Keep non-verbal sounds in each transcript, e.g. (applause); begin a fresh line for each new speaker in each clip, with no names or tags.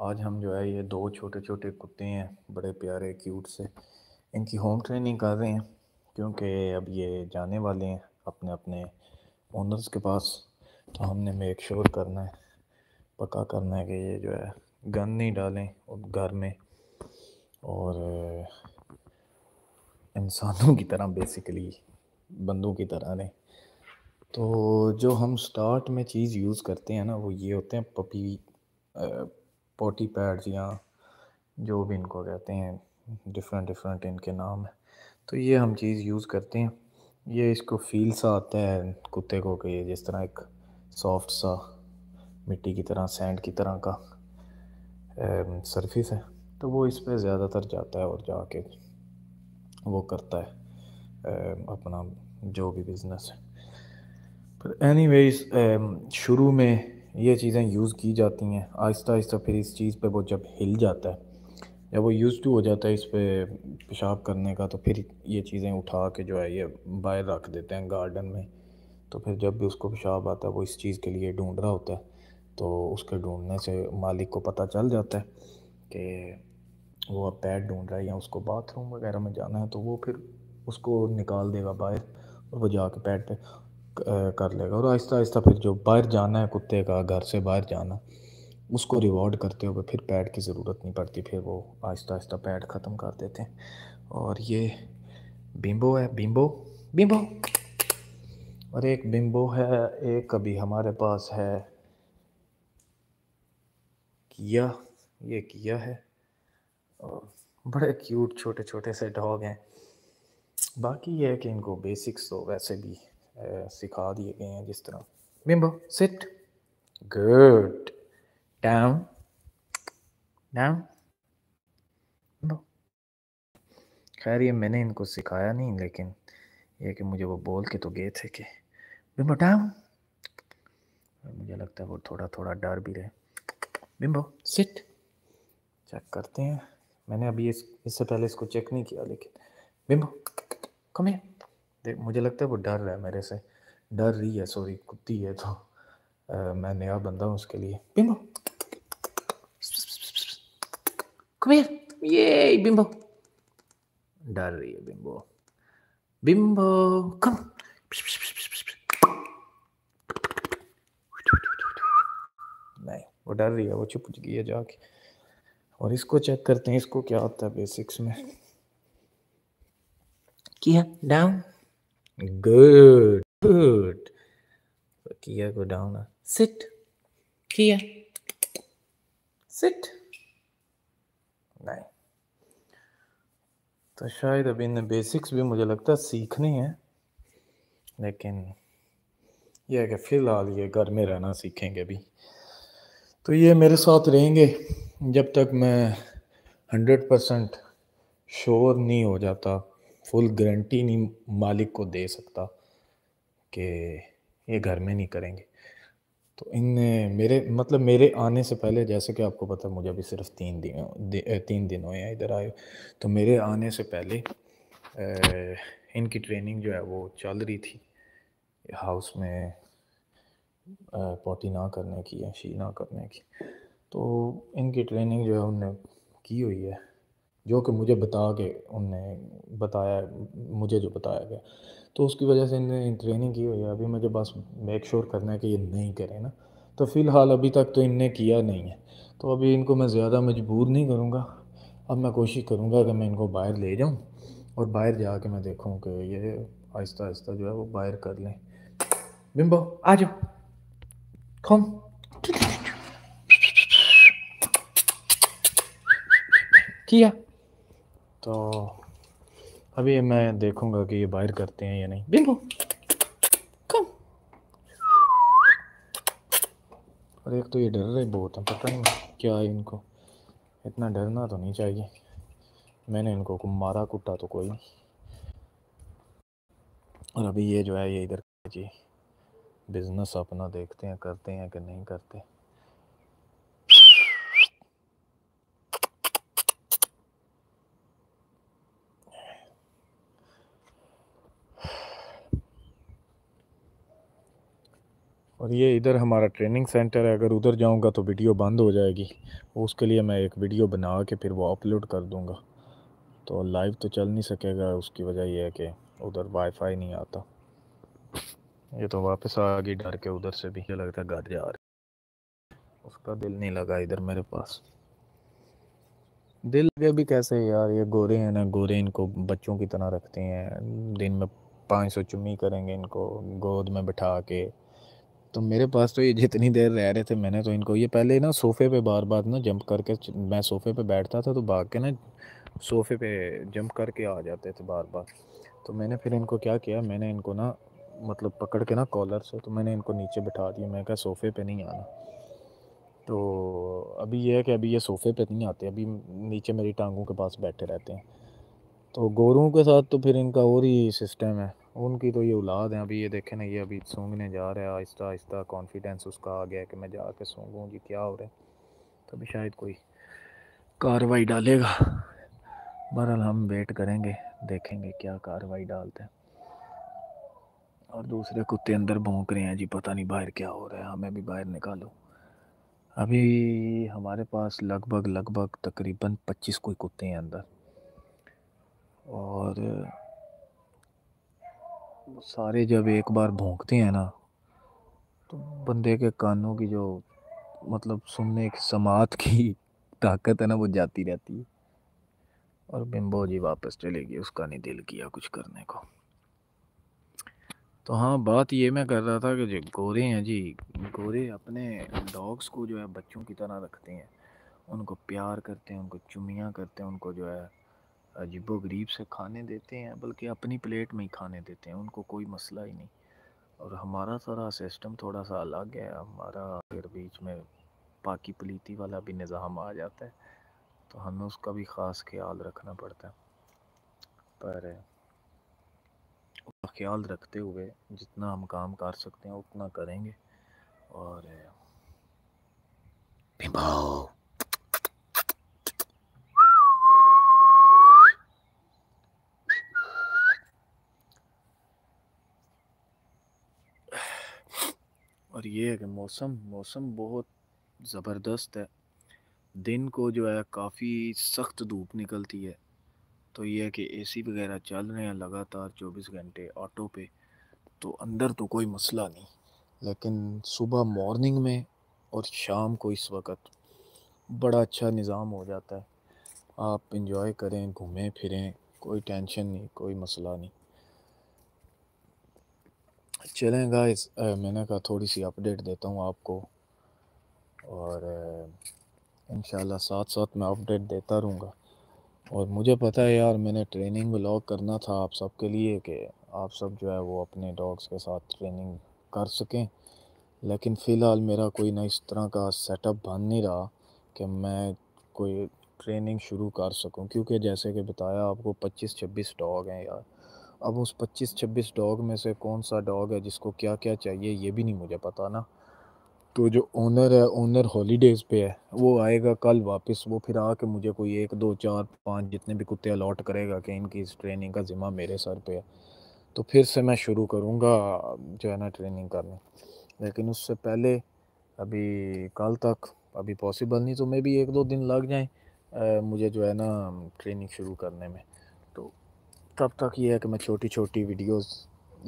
आज हम जो है ये दो छोटे छोटे कुत्ते हैं बड़े प्यारे क्यूट से इनकी होम ट्रेनिंग कर रहे हैं क्योंकि अब ये जाने वाले हैं अपने अपने ओनर्स के पास तो हमने मेक श्योर करना है पक्का करना है कि ये जो है गन नहीं डालें घर में और इंसानों की तरह बेसिकली बंदों की तरह नहीं तो जो हम स्टार्ट में चीज़ यूज़ करते हैं ना वो ये होते हैं पपी पोटी पैड्स या जो भी इनको कहते हैं डिफरेंट डिफरेंट इनके नाम है तो ये हम चीज़ यूज़ करते हैं ये इसको फील सा आता है कुत्ते को कि जिस तरह एक सॉफ्ट सा मिट्टी की तरह सैंड की तरह का सरफेस है तो वो इस पर ज़्यादातर जाता है और जाके वो करता है अपना जो भी बिज़नेस है पर एनीवेज um, शुरू में ये चीज़ें यूज़ की जाती हैं आहिस्ता आहिस्ता फिर इस चीज़ पे वो जब हिल जाता है जब वो यूज़ टू हो जाता है इस पर पेशाब करने का तो फिर ये चीज़ें उठा के जो है ये बाहर रख देते हैं गार्डन में तो फिर जब भी उसको पेशाब आता है वो इस चीज़ के लिए ढूंढ रहा होता है तो उसके ढूंढने से मालिक को पता चल जाता है कि वो अब पैड ढूंढ रहा है या उसको बाथरूम वगैरह में जाना है तो वो फिर उसको निकाल देगा बाहर और वो जाके पैड पर कर लेगा और आहिस्ता आहिस्ता फिर जो बाहर जाना है कुत्ते का घर से बाहर जाना उसको रिवॉर्ड करते हुए फिर पैड की ज़रूरत नहीं पड़ती फिर वो आहिस्ता आहिस्ता पैड ख़त्म कर देते हैं और ये बिम्बो है बिम्बो बिम्बो और एक बिम्बो है एक अभी हमारे पास है किया ये किया है और बड़े क्यूट छोटे छोटे से डॉग हैं बाकी ये है कि इनको बेसिक्स तो वैसे भी सिखा दिए गए हैं जिस तरह Bimbo sit good down down खैर ये मैंने इनको सिखाया नहीं लेकिन ये कि मुझे वो बोल के तो गए थे कि बिम्बो डाउन मुझे लगता है वो थोड़ा थोड़ा डर भी रहे बिम्बो सिट चेक करते हैं मैंने अभी इस इससे पहले इसको चेक नहीं किया लेकिन बिम्बो कम है मुझे लगता है वो डर रहा है मेरे से डर रही है सॉरी कुत्ती है तो आ, मैं नया बंदा हूँ उसके लिए बिम्बो ये बिम्बो डर रही है बिम्बो बिम्बो कम नहीं वो डर रही है वो छुप गई है जाके और इसको चेक करते हैं इसको क्या आता है बेसिक्स में किया down Good. Good. Kia, go down. Sit. Kia. Sit. नहीं तो शायद अब इन बेसिक्स भी मुझे लगता है सीखने हैं लेकिन यह है कि फ़िलहाल ये घर में रहना सीखेंगे अभी तो ये मेरे साथ रहेंगे जब तक मैं हंड्रेड परसेंट श्योर नहीं हो जाता फुल गारंटी नहीं मालिक को दे सकता कि ये घर में नहीं करेंगे तो इन मेरे मतलब मेरे आने से पहले जैसे कि आपको पता मुझे अभी सिर्फ तीन दिन दि, तीन दिन हुए हैं इधर आए तो मेरे आने से पहले ए, इनकी ट्रेनिंग जो है वो चल रही थी हाउस में पोटी ना करने की या शी ना करने की तो इनकी ट्रेनिंग जो है उनने की हुई है जो कि मुझे बता के उनने बताया मुझे जो बताया गया तो उसकी वजह से इनने ट्रेनिंग की हुई है अभी मुझे बस मेक श्योर करना है कि ये नहीं करें ना तो फ़िलहाल अभी तक तो इनने किया नहीं है तो अभी इनको मैं ज़्यादा मजबूर नहीं करूँगा अब मैं कोशिश करूँगा कि मैं इनको बाहर ले जाऊँ और बाहर जा मैं देखूँ कि ये आहिस्ता आहिस्ता जो है वो बाहर कर लें बिम्बो आ जाओ कौन किया तो अभी मैं देखूंगा कि ये बाहर करते हैं या नहीं बिल्कुल कम और एक तो ये डर रहे बहुत है पता नहीं क्या है इनको इतना डरना तो नहीं चाहिए मैंने इनको को मारा कुटा तो कोई नहीं और अभी ये जो है ये इधर जी बिज़नेस अपना देखते हैं करते हैं कि नहीं करते और ये इधर हमारा ट्रेनिंग सेंटर है अगर उधर जाऊंगा तो वीडियो बंद हो जाएगी उसके लिए मैं एक वीडियो बना के फिर वो अपलोड कर दूंगा तो लाइव तो चल नहीं सकेगा उसकी वजह यह है कि उधर वाईफाई नहीं आता ये तो वापस आ गई डर के उधर से भी लगता है घर जा रही उसका दिल नहीं लगा इधर मेरे पास दिल लगे भी कैसे यार ये गोरे हैं ना गोरे इनको बच्चों की तरह रखते हैं दिन में पाँच सौ चुम्मी करेंगे इनको गोद में बैठा के तो मेरे पास तो ये जितनी देर रह रहे थे मैंने तो इनको ये पहले ना सोफ़े पे बार बार ना जंप करके मैं सोफ़े पे बैठता था तो भाग के ना सोफ़े पे जंप करके आ जाते थे बार बार तो मैंने फिर इनको क्या किया मैंने इनको ना मतलब पकड़ के ना कॉलर से तो मैंने इनको नीचे बिठा दिया मैं क्या सोफ़े पर नहीं आना तो अभी यह है कि अभी ये सोफ़े पर नहीं आते अभी नीचे मेरी टांगों के पास बैठे रहते हैं तो गोरुओं के साथ तो फिर इनका और ही सिस्टम है उनकी तो ये औलाद है अभी ये देखे ना ये अभी सूंघने जा रहा है आहिस्ता आहिस्ता कॉन्फिडेंस उसका आ गया कि मैं जा कर सूंघूँ जी क्या हो रहा है तो शायद कोई कार्रवाई डालेगा बहरहाल हम वेट करेंगे देखेंगे क्या कार्रवाई डालते हैं और दूसरे कुत्ते अंदर भोंक रहे हैं जी पता नहीं बाहर क्या हो रहा है हमें भी बाहर निकालो अभी हमारे पास लगभग लगभग तकरीबन पच्चीस कोई कुत्ते हैं अंदर और वो सारे जब एक बार भोंकते हैं ना तो बंदे के कानों की जो मतलब सुनने की समात की (laughs) ताकत है ना वो जाती रहती है और बिम्बो जी वापस चले गए उसका नहीं दिल किया कुछ करने को तो हाँ बात ये मैं कर रहा था कि जो गोरे हैं जी गोरे अपने डॉग्स को जो है बच्चों की तरह रखते हैं उनको प्यार करते हैं उनको चुमियाँ करते हैं उनको जो है अजीबो गरीब से खाने देते हैं बल्कि अपनी प्लेट में ही खाने देते हैं उनको कोई मसला ही नहीं और हमारा सारा सिस्टम थोड़ा सा अलग है हमारा फिर बीच में पाकि पलीती वाला भी निज़ाम आ जाता है तो हमें उसका भी ख़ास ख्याल रखना पड़ता है पर उसका ख्याल रखते हुए जितना हम काम कर सकते हैं उतना करेंगे और और ये है कि मौसम मौसम बहुत ज़बरदस्त है दिन को जो है काफ़ी सख्त धूप निकलती है तो ये है कि एसी वगैरह चल रहे हैं लगातार चौबीस घंटे ऑटो पे तो अंदर तो कोई मसला नहीं लेकिन सुबह मॉर्निंग में और शाम को इस वक्त बड़ा अच्छा निज़ाम हो जाता है आप इंजॉय करें घूमें फिरें कोई टेंशन नहीं कोई मसला नहीं चलें गाइस मैंने कहा थोड़ी सी अपडेट देता हूँ आपको और इन साथ साथ मैं अपडेट देता रहूँगा और मुझे पता है यार मैंने ट्रेनिंग ब्लॉग करना था आप सब के लिए कि आप सब जो है वो अपने डॉग्स के साथ ट्रेनिंग कर सकें लेकिन फ़िलहाल मेरा कोई ना इस तरह का सेटअप बन नहीं रहा कि मैं कोई ट्रेनिंग शुरू कर सकूं क्योंकि जैसे कि बताया आपको 25-26 डॉग हैं यार अब उस 25-26 डॉग में से कौन सा डॉग है जिसको क्या क्या चाहिए ये भी नहीं मुझे पता ना तो जो ओनर है ओनर हॉलीडेज़ पे है वो आएगा कल वापस वो फिर आके मुझे कोई एक दो चार पाँच जितने भी कुत्ते अलाट करेगा कि इनकी इस ट्रेनिंग का ज़िम्मा मेरे सर पे है तो फिर से मैं शुरू करूँगा जो है ना ट्रेनिंग करनी लेकिन उससे पहले अभी कल तक अभी पॉसिबल नहीं तो मे भी एक दो दिन लग जाए मुझे जो है ना ट्रेनिंग शुरू करने में तब तक ये है कि मैं छोटी छोटी वीडियोस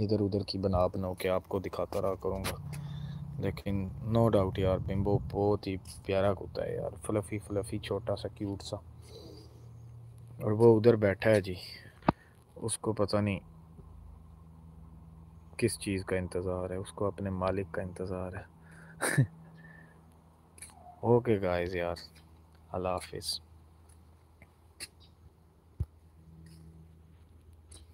इधर उधर की बना बना के आपको दिखाता रहा करूँगा लेकिन नो डाउट यार बिम्बो बहुत ही प्यारा कुत्ता है यार फ्लफ़ी फ्लफ़ी छोटा सा क्यूट सा और वो उधर बैठा है जी उसको पता नहीं किस चीज़ का इंतज़ार है उसको अपने मालिक का इंतज़ार है ओके (laughs) गाइस यार अल्लाह हाफिज़